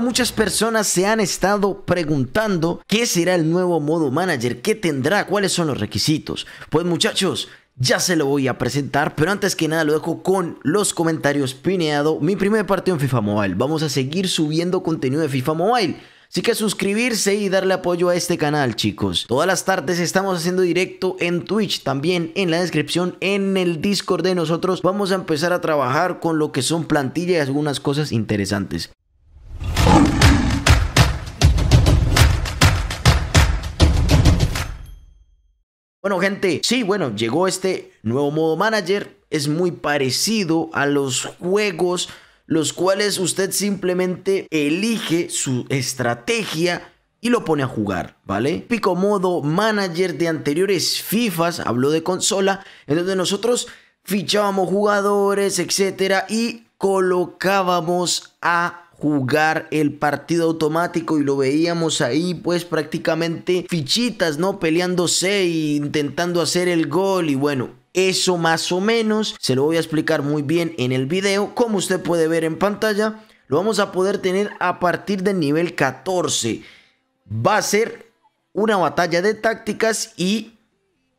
muchas personas se han estado preguntando qué será el nuevo modo manager, qué tendrá, cuáles son los requisitos. Pues muchachos, ya se lo voy a presentar, pero antes que nada lo dejo con los comentarios pineado, mi primer partido en FIFA Mobile. Vamos a seguir subiendo contenido de FIFA Mobile. Así que suscribirse y darle apoyo a este canal, chicos. Todas las tardes estamos haciendo directo en Twitch, también en la descripción, en el Discord de nosotros. Vamos a empezar a trabajar con lo que son plantillas y algunas cosas interesantes. Bueno, gente, sí, bueno, llegó este nuevo modo manager. Es muy parecido a los juegos, los cuales usted simplemente elige su estrategia y lo pone a jugar, ¿vale? Pico modo manager de anteriores FIFAs, habló de consola, en donde nosotros fichábamos jugadores, etcétera, y colocábamos a jugar el partido automático y lo veíamos ahí pues prácticamente fichitas, ¿no? Peleándose e intentando hacer el gol y bueno, eso más o menos se lo voy a explicar muy bien en el video, como usted puede ver en pantalla, lo vamos a poder tener a partir del nivel 14. Va a ser una batalla de tácticas y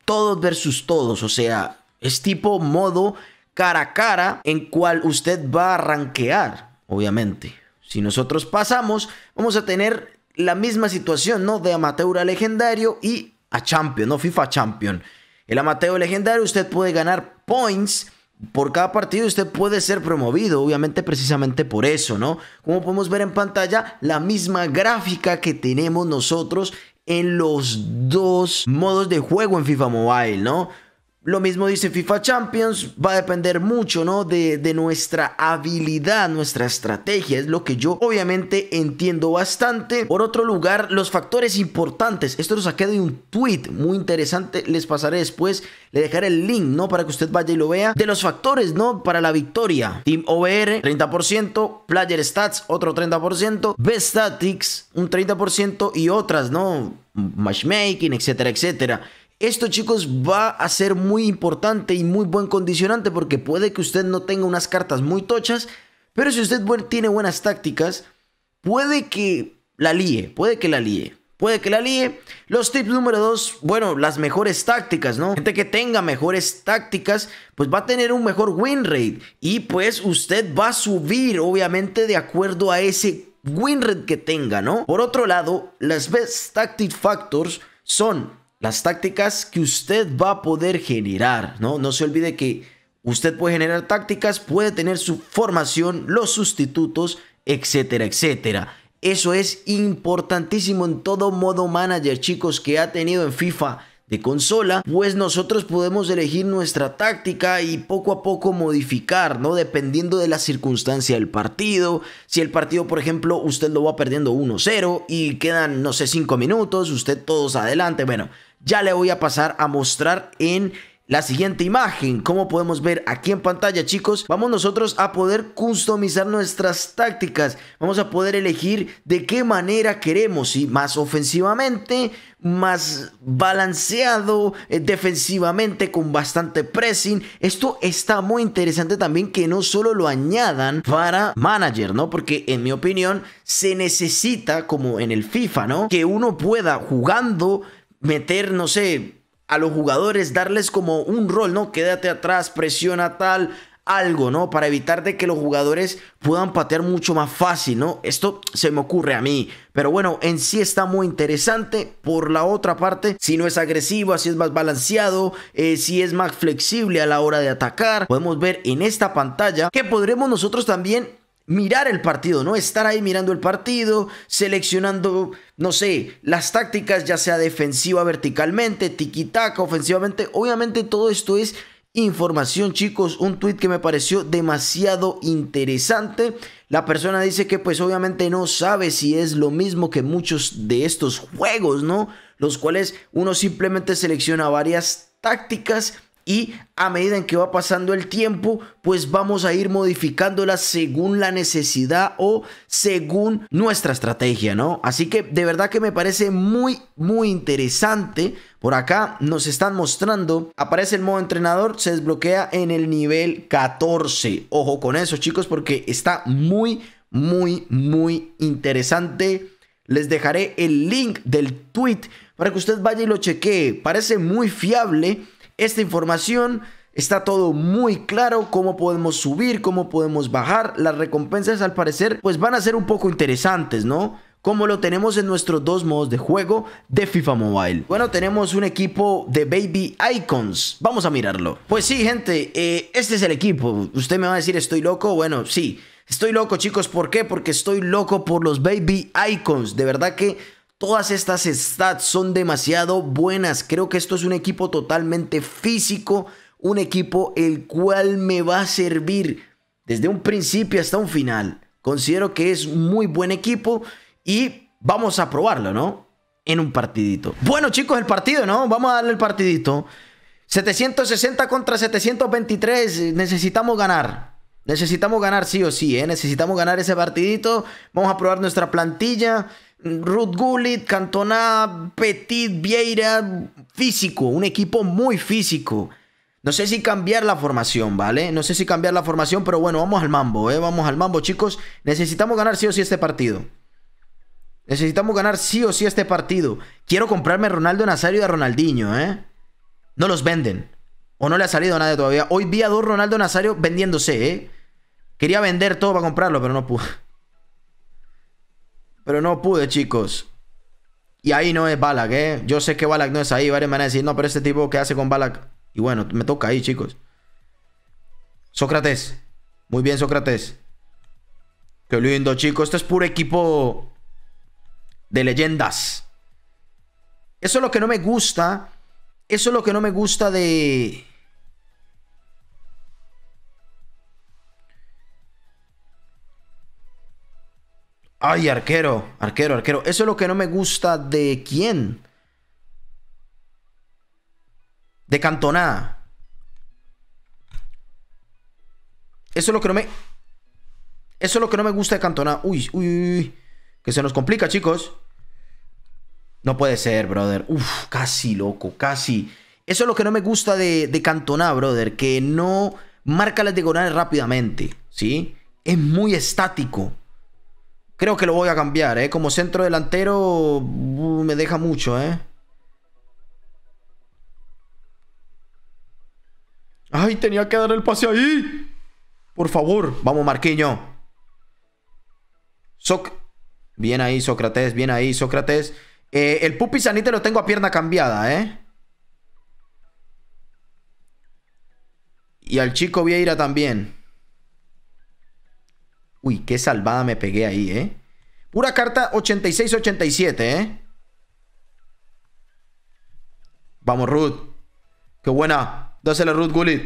todos versus todos, o sea, es tipo modo cara a cara en cual usted va a rankear, obviamente. Si nosotros pasamos, vamos a tener la misma situación, ¿no? De amateur a legendario y a champion, ¿no? FIFA champion. El amateur legendario, usted puede ganar points por cada partido usted puede ser promovido, obviamente precisamente por eso, ¿no? Como podemos ver en pantalla, la misma gráfica que tenemos nosotros en los dos modos de juego en FIFA Mobile, ¿no? Lo mismo dice FIFA Champions, va a depender mucho, ¿no? De, nuestra habilidad, nuestra estrategia, es lo que yo obviamente entiendo bastante. Por otro lugar, los factores importantes, esto lo saqué de un tweet muy interesante, les pasaré después, le dejaré el link, ¿no? Para que usted vaya y lo vea. De los factores, ¿no? Para la victoria, Team OBR, 30%, Player Stats, otro 30%, Best Statics, un 30% y otras, ¿no? Matchmaking, etcétera, etcétera. Esto chicos va a ser muy importante y muy buen condicionante porque puede que usted no tenga unas cartas muy tochas, pero si usted tiene buenas tácticas, puede que la líe, puede que la líe. Puede que la líe. Los tips número dos, bueno, las mejores tácticas, ¿no? Gente que tenga mejores tácticas, pues va a tener un mejor win rate. Y pues usted va a subir, obviamente, de acuerdo a ese win rate que tenga, ¿no? Por otro lado, las best tactic factors son las tácticas que usted va a poder generar, ¿no? No se olvide que usted puede generar tácticas, puede tener su formación, los sustitutos, etcétera, etcétera. Eso es importantísimo en todo modo manager, chicos, que ha tenido en FIFA de consola, pues nosotros podemos elegir nuestra táctica y poco a poco modificar, ¿no? Dependiendo de la circunstancia del partido. Si el partido, por ejemplo, usted lo va perdiendo 1-0 y quedan, no sé, 5 minutos, usted todos adelante, bueno, ya le voy a pasar a mostrar en la siguiente imagen, como podemos ver aquí en pantalla chicos, vamos nosotros a poder customizar nuestras tácticas, vamos a poder elegir de qué manera queremos, si más ofensivamente, más balanceado, eh, defensivamente con bastante pressing, esto está muy interesante también que no solo lo añadan para manager, ¿no? Porque en mi opinión se necesita, como en el FIFA, ¿no? Que uno pueda jugando meter, no sé, a los jugadores, darles como un rol, ¿no? Quédate atrás, presiona tal, algo, ¿no? Para evitar de que los jugadores puedan patear mucho más fácil, ¿no? Esto se me ocurre a mí. Pero bueno, en sí está muy interesante. Por la otra parte, si no es agresivo, si es más balanceado, eh, si es más flexible a la hora de atacar, podemos ver en esta pantalla que podremos nosotros también mirar el partido, ¿no? Estar ahí mirando el partido, seleccionando, no sé, las tácticas, ya sea defensiva verticalmente, tiki-taka, ofensivamente. Obviamente todo esto es información, chicos. Un tweet que me pareció demasiado interesante. La persona dice que pues obviamente no sabe si es lo mismo que muchos de estos juegos, ¿no? Los cuales uno simplemente selecciona varias tácticas y a medida en que va pasando el tiempo, pues vamos a ir modificándolas según la necesidad o según nuestra estrategia, ¿no? Así que de verdad que me parece muy, muy interesante. Por acá nos están mostrando, aparece el modo entrenador, se desbloquea en el nivel 14. Ojo con eso, chicos, porque está muy, muy, muy interesante. Les dejaré el link del tweet para que usted vaya y lo chequee. Parece muy fiable esta información. Está todo muy claro cómo podemos subir, cómo podemos bajar. Las recompensas al parecer pues van a ser un poco interesantes, ¿no? Como lo tenemos en nuestros dos modos de juego de FIFA Mobile. Bueno, tenemos un equipo de Baby Icons. Vamos a mirarlo. Pues sí, gente, eh, este es el equipo. Usted me va a decir, ¿estoy loco? Bueno, sí. Estoy loco, chicos. ¿Por qué? Porque estoy loco por los Baby Icons. De verdad que Todas estas stats son demasiado buenas. Creo que esto es un equipo totalmente físico, un equipo el cual me va a servir desde un principio hasta un final. Considero que es muy buen equipo y vamos a probarlo, ¿no? En un partidito. Bueno, chicos, el partido, ¿no? Vamos a darle el partidito. 760 contra 723. Necesitamos ganar. Necesitamos ganar sí o sí, ¿eh? Necesitamos ganar ese partidito. Vamos a probar nuestra plantilla. Ruth Gullit, Cantona, Petit, Vieira, físico, un equipo muy físico. No sé si cambiar la formación, ¿vale? No sé si cambiar la formación, pero bueno, vamos al mambo, ¿eh? Vamos al mambo, chicos. Necesitamos ganar sí o sí este partido. Necesitamos ganar sí o sí este partido. Quiero comprarme a Ronaldo Nazario y a Ronaldinho, ¿eh? No los venden. O no le ha salido a nadie todavía. Hoy vi a dos Ronaldo Nazario vendiéndose, ¿eh? Quería vender todo para comprarlo, pero no pude. Pero no pude, chicos. Y ahí no es Balak, ¿eh? Yo sé que Balak no es ahí. Varios me van decir, no, pero este tipo, ¿qué hace con Balak? Y bueno, me toca ahí, chicos. Sócrates. Muy bien, Sócrates. Qué lindo, chicos. Esto es puro equipo de leyendas. Eso es lo que no me gusta. Eso es lo que no me gusta de Ay, arquero, arquero, arquero. Eso es lo que no me gusta de quién. De Cantoná. Eso es lo que no me. Eso es lo que no me gusta de Cantona. Uy, uy, uy. Que se nos complica, chicos. No puede ser, brother. Uf, casi, loco, casi. Eso es lo que no me gusta de, de Cantona, brother. Que no marca las diagonales rápidamente, ¿sí? Es muy estático. Creo que lo voy a cambiar, ¿eh? Como centro delantero me deja mucho, ¿eh? ¡Ay, tenía que dar el pase ahí! Por favor. Vamos, Marquiño. Bien ahí, Sócrates. Bien ahí, Sócrates. Eh, el Pupi Sanite lo tengo a pierna cambiada, ¿eh? Y al chico Vieira también. Uy, qué salvada me pegué ahí, ¿eh? Pura carta 86-87, ¿eh? Vamos, Ruth. Qué buena. Dásela a Ruth Gullit.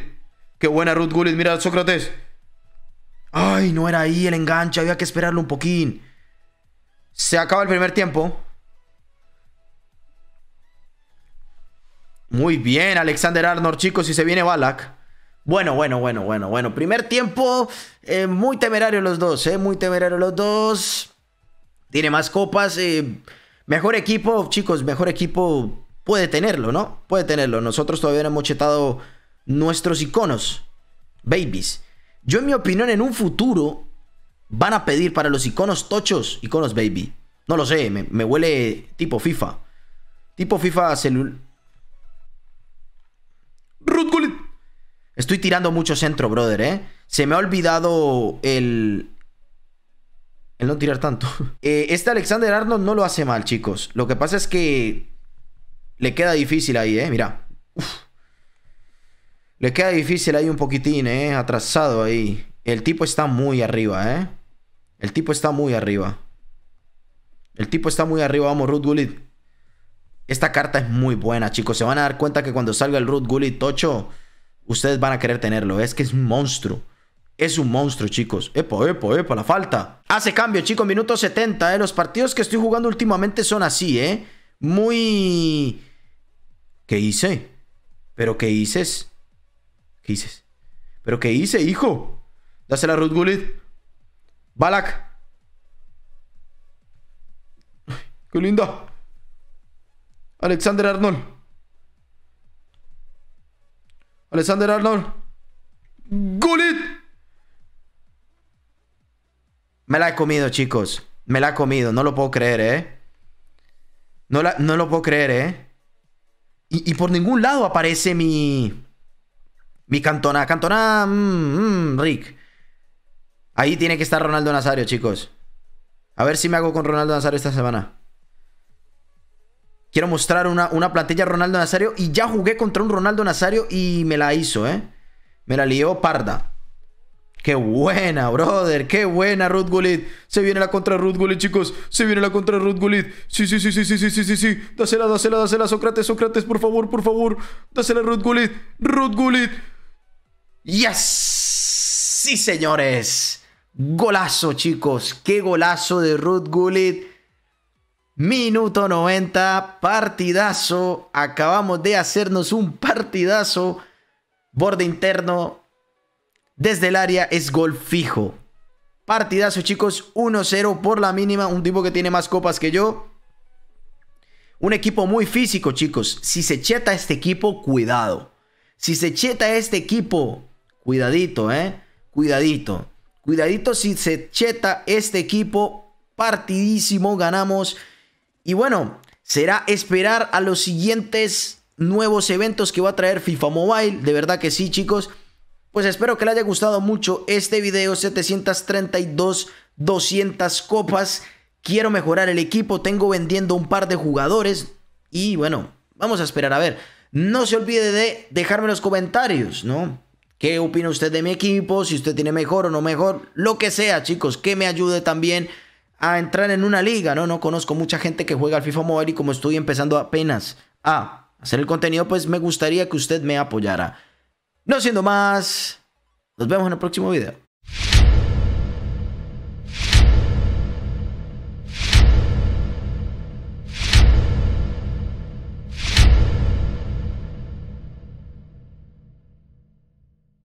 Qué buena Ruth Gullit. Mira, Sócrates. Ay, no era ahí el enganche. Había que esperarlo un poquín. Se acaba el primer tiempo. Muy bien, Alexander Arnold, chicos. Y se viene Balak. Bueno, bueno, bueno, bueno, bueno. Primer tiempo, eh, muy temerario los dos, eh, muy temerario los dos. Tiene más copas. Eh, mejor equipo, chicos, mejor equipo puede tenerlo, ¿no? Puede tenerlo. Nosotros todavía no hemos chetado nuestros iconos, babies. Yo, en mi opinión, en un futuro van a pedir para los iconos tochos, iconos baby. No lo sé, me, huele tipo FIFA. Tipo FIFA celular. Estoy tirando mucho centro, brother, ¿eh? Se me ha olvidado el... El no tirar tanto. Eh, este Alexander Arnold no lo hace mal, chicos. Lo que pasa es que... Le queda difícil ahí, ¿eh? Mira. Le queda difícil ahí un poquitín, ¿eh? Atrasado ahí. El tipo está muy arriba, ¿eh? El tipo está muy arriba. El tipo está muy arriba. Vamos, Ruth Gullit. Esta carta es muy buena, chicos. Se van a dar cuenta que cuando salga el Ruth Gullit 8 ustedes van a querer tenerlo. Es que es un monstruo. Es un monstruo, chicos. Epa, epo, epa, la falta. Hace cambio, chicos, minuto 70, ¿eh? Los partidos que estoy jugando últimamente son así, ¿eh? Muy... ¿Qué hice? ¿Pero qué hices? ¿Qué hices? ¿Pero qué hice, hijo? Dásela la Ruth Gullit. Balak. ¡Qué linda! Alexander Arnold. Alexander Arnold. Golit Me la he comido, chicos. Me la he comido. No lo puedo creer, ¿eh? No, la, no lo puedo creer, ¿eh? Y, por ningún lado aparece mi... Mi Cantona. Cantona... Mm, mm, Rick. Ahí tiene que estar Ronaldo Nazario, chicos. A ver si me hago con Ronaldo Nazario esta semana. Quiero mostrar una, una plantilla Ronaldo Nazario. Y ya jugué contra un Ronaldo Nazario y me la hizo, ¿eh? Me la lió parda. Qué buena, brother. Qué buena, Ruth Gullit. Se viene la contra Ruth Gullit, chicos. Se viene la contra Ruth Gullit. Sí, sí, sí, sí, sí, sí, sí, sí, sí. Dásela, dásela, dásela, Sócrates, Sócrates, por favor, por favor. Dásela, Ruth Gullit. Ruth Gullit. Yes. Sí, señores. Golazo, chicos. Qué golazo de Ruth Gullit. Minuto 90, partidazo. Acabamos de hacernos un partidazo. Borde interno. Desde el área es gol fijo. Partidazo, chicos. 1-0 por la mínima. Un tipo que tiene más copas que yo. Un equipo muy físico, chicos. Si se cheta este equipo, cuidado. Si se cheta este equipo, cuidadito, ¿eh? Cuidadito. Cuidadito si se cheta este equipo. Partidísimo, ganamos y bueno, será esperar a los siguientes nuevos eventos que va a traer FIFA Mobile. De verdad que sí, chicos. Pues espero que les haya gustado mucho este video 732 200 copas. Quiero mejorar el equipo, tengo vendiendo un par de jugadores y bueno, vamos a esperar a ver. No se olvide de dejarme los comentarios, ¿no? ¿Qué opina usted de mi equipo? Si usted tiene mejor o no mejor, lo que sea, chicos, que me ayude también a entrar en una liga, ¿no? No conozco mucha gente que juega al FIFA Mobile y como estoy empezando apenas a hacer el contenido, pues me gustaría que usted me apoyara. No siendo más, nos vemos en el próximo video.